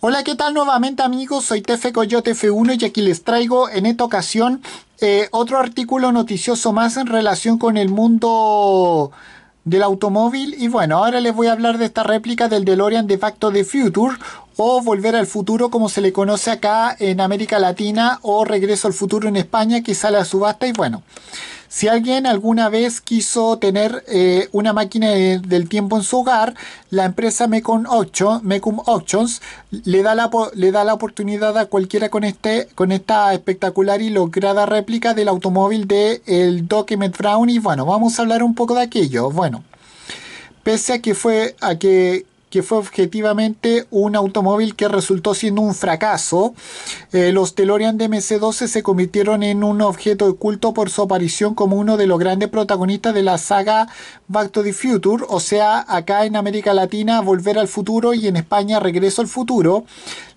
Hola, ¿qué tal nuevamente amigos? Soy Tefe Coyote F1 y aquí les traigo en esta ocasión eh, otro artículo noticioso más en relación con el mundo del automóvil y bueno, ahora les voy a hablar de esta réplica del DeLorean de facto de Future o Volver al Futuro como se le conoce acá en América Latina o Regreso al Futuro en España que sale a subasta y bueno... Si alguien alguna vez quiso tener eh, una máquina del tiempo en su hogar, la empresa Mecum, Options le da, la, le da la oportunidad a cualquiera con, este, con esta espectacular y lograda réplica del automóvil de el Document Brown. Y bueno, vamos a hablar un poco de aquello. Bueno, pese a que fue a que que fue objetivamente un automóvil que resultó siendo un fracaso. Eh, los Telorian de MC-12 se convirtieron en un objeto oculto por su aparición como uno de los grandes protagonistas de la saga Back to the Future, o sea, acá en América Latina Volver al Futuro y en España Regreso al Futuro.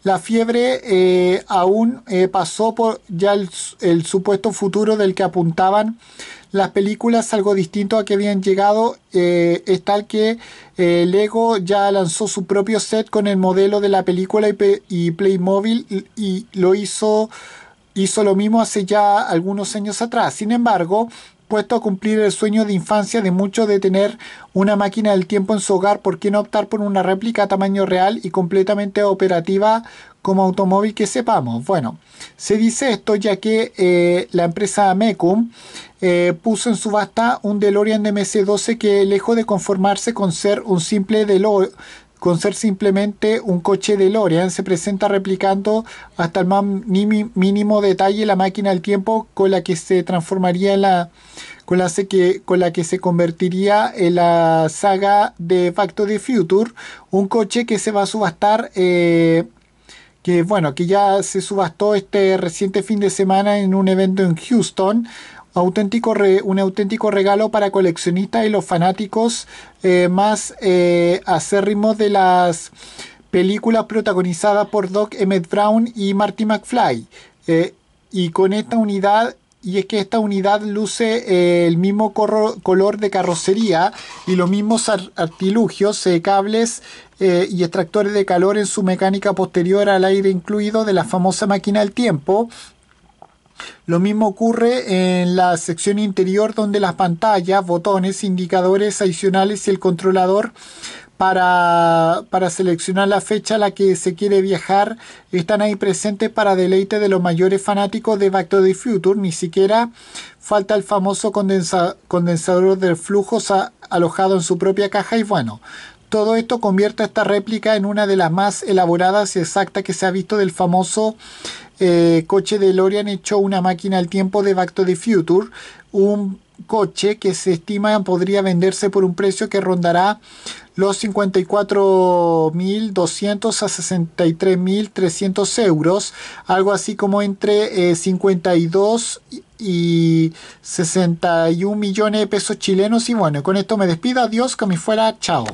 La fiebre eh, aún eh, pasó por ya el supuesto futuro del que apuntaban las películas algo distinto a que habían llegado eh, es tal que eh, Lego ya lanzó su propio set con el modelo de la película y, y Playmobil y, lo hizo hizo lo mismo hace ya algunos años atrás. Sin embargo, Puesto a cumplir el sueño de infancia de muchos de tener una máquina del tiempo en su hogar, ¿por qué no optar por una réplica a tamaño real y completamente operativa como automóvil que sepamos? Bueno, se dice esto ya que eh, la empresa Mecum eh, puso en subasta un DeLorean de MC-12 que lejos de conformarse con ser un simple DeLorean, con ser simplemente un coche de Lorean, se presenta replicando hasta el más mínimo detalle la máquina del tiempo con la que se transformaría en la con la, que, con la que se convertiría en la saga de Facto de Future, un coche que se va a subastar eh, que bueno, que ya se subastó este reciente fin de semana en un evento en Houston, auténtico un auténtico regalo para coleccionistas y los fanáticos eh, más eh, acérrimos de las películas protagonizadas por Doc Emmett Brown y Marty McFly. Eh, y con esta unidad, y es que esta unidad luce el mismo color de carrocería y los mismos artilugios, cables y extractores de calor en su mecánica posterior al aire incluido de la famosa máquina del tiempo lo mismo ocurre en la sección interior donde las pantallas, botones, indicadores adicionales y el controlador para, seleccionar la fecha a la que se quiere viajar están ahí presentes para deleite de los mayores fanáticos de Back to the Future. Ni siquiera falta el famoso condensador de flujos alojado en su propia caja y bueno, todo esto convierte esta réplica en una de las más elaboradas y exactas que se ha visto del famoso eh, coche de Lorian hecho una máquina al tiempo de Back to the Future, un coche que se estima podría venderse por un precio que rondará los 54.200 a 63.300 euros, algo así como entre 52 eh, y 61 millones de pesos chilenos. Y bueno, con esto me despido, adiós, que me fuera, chao.